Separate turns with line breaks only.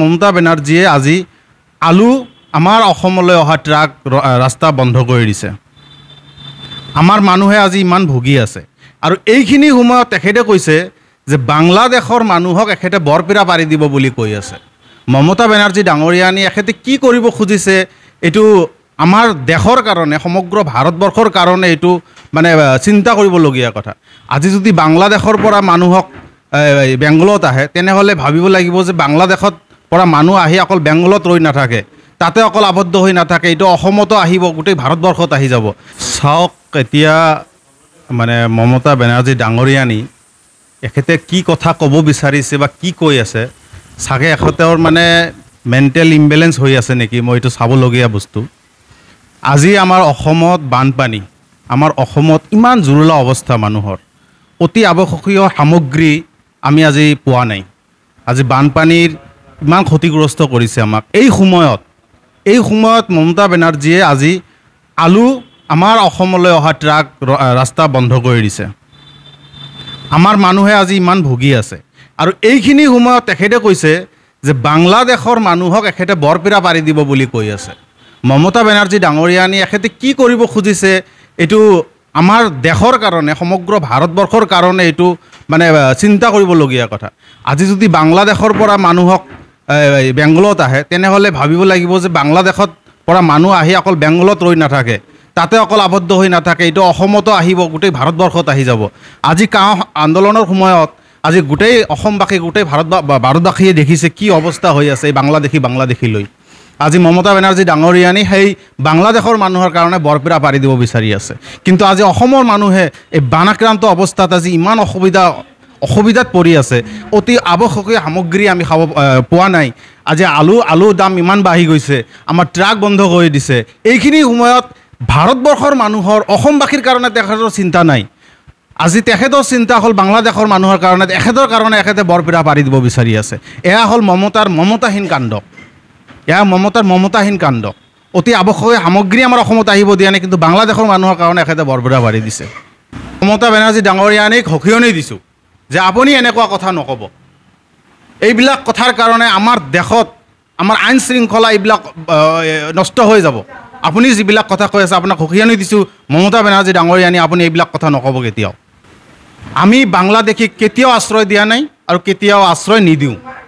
মমতা বেনাৰ্জীয়ে আজি আলু আমাৰ অসমলৈ অহা ট্ৰাক ৰাস্তা বন্ধ কৰি দিছে আমাৰ মানুহে আজি ইমান ভুগি আছে আৰু এইখিনি সময়ত তেখেতে কৈছে যে বাংলাদেশৰ মানুহক এখেতে বৰপীৰা পাৰি দিব বুলি কৈ আছে মমতা বেনাৰ্জী ডাঙৰীয়ানি এখেতে কি কৰিব খুজিছে এইটো আমাৰ দেশৰ কাৰণে সমগ্ৰ ভাৰতবৰ্ষৰ কাৰণে এইটো মানে চিন্তা কৰিবলগীয়া কথা আজি যদি বাংলাদেশৰ পৰা মানুহক বেংগলত আহে তেনেহ'লে ভাবিব লাগিব যে বাংলাদেশত পৰা মানুহ আহি অকল বেংগলত ৰৈ নাথাকে তাতে অকল আবদ্ধ হৈ নাথাকে এইটো অসমতো আহিব গোটেই ভাৰতবৰ্ষত আহি যাব চাওক এতিয়া মানে মমতা বেনাৰ্জী ডাঙৰীয়ানী এখেতে কি কথা ক'ব বিচাৰিছে বা কি কৈ আছে চাগে এখেতৰ মানে মেণ্টেল ইমবেলেঞ্চ হৈ আছে নেকি মই এইটো চাবলগীয়া বস্তু আজি আমাৰ অসমত বানপানী আমাৰ অসমত ইমান জুৰুলা অৱস্থা মানুহৰ অতি আৱশ্যকীয় সামগ্ৰী আমি আজি পোৱা নাই আজি বানপানীৰ ইমান ক্ষতিগ্ৰস্ত কৰিছে আমাক এই সময়ত এই সময়ত মমতা বেনাৰ্জীয়ে আজি আলু আমাৰ অসমলৈ অহা ট্ৰাক ৰাস্তা বন্ধ কৰি দিছে আমাৰ মানুহে আজি ইমান ভুগি আছে আৰু এইখিনি সময়ত তেখেতে কৈছে যে বাংলাদেশৰ মানুহক এখেতে বৰপীৰা পাৰি দিব বুলি কৈ আছে মমতা বেনাৰ্জী ডাঙৰীয়ানী এখেতে কি কৰিব খুজিছে এইটো আমাৰ দেশৰ কাৰণে সমগ্ৰ ভাৰতবৰ্ষৰ কাৰণে এইটো মানে চিন্তা কৰিবলগীয়া কথা আজি যদি বাংলাদেশৰ পৰা মানুহক বেংগলত আহে তেনেহ'লে ভাবিব লাগিব যে বাংলাদেশত পৰা মানুহ আহি অকল বেংগলত ৰৈ নাথাকে তাতে অকল আবদ্ধ হৈ নাথাকে এইটো অসমতো আহিব গোটেই ভাৰতবৰ্ষত আহি যাব আজি কাঁও আন্দোলনৰ সময়ত আজি গোটেই অসমবাসী গোটেই ভাৰত ভাৰতবাসীয়ে দেখিছে কি অৱস্থা হৈ আছে এই বাংলাদেশী বাংলাদেশীলৈ আজি মমতা বেনাৰ্জী ডাঙৰীয়ানি সেই বাংলাদেশৰ মানুহৰ কাৰণে বৰপীৰা পাৰি দিব বিচাৰি আছে কিন্তু আজি অসমৰ মানুহে এই বানাক্ৰান্ত অৱস্থাত আজি ইমান অসুবিধা অসুবিধাত পৰি আছে অতি আৱশ্যকীয় সামগ্ৰী আমি খাব পোৱা নাই আজি আলু আলু দাম ইমান বাঢ়ি গৈছে আমাৰ ট্ৰাক বন্ধ কৰি দিছে এইখিনি সময়ত ভাৰতবৰ্ষৰ মানুহৰ অসমবাসীৰ কাৰণে তেখেতৰ চিন্তা নাই আজি তেখেতৰ চিন্তা হ'ল বাংলাদেশৰ মানুহৰ কাৰণে তেখেতৰ কাৰণে এখেতে বৰপেটা পাৰি দিব বিচাৰি আছে এয়া হ'ল মমতাৰ মমতাহীন কাণ্ড এয়া মমতাৰ মমতাহীন কাণ্ড অতি আৱশ্যকীয় সামগ্ৰী আমাৰ অসমত আহিব দিয়া নাই কিন্তু বাংলাদেশৰ মানুহৰ কাৰণে এখেতে বৰপীৰা পাৰি দিছে মমতা বেনাৰ্জী ডাঙৰীয়ানীক সকিয়নি দিছোঁ যে আপুনি এনেকুৱা কথা নক'ব এইবিলাক কথাৰ কাৰণে আমাৰ দেশত আমাৰ আইন শৃংখলা এইবিলাক নষ্ট হৈ যাব আপুনি যিবিলাক কথা কৈ আছে আপোনাক সুখী আনি দিছোঁ মমতা বেনাৰ্জী ডাঙৰীয়ানী আপুনি এইবিলাক কথা নক'ব কেতিয়াও আমি বাংলাদেশীক কেতিয়াও আশ্ৰয় দিয়া নাই আৰু কেতিয়াও আশ্ৰয় নিদিওঁ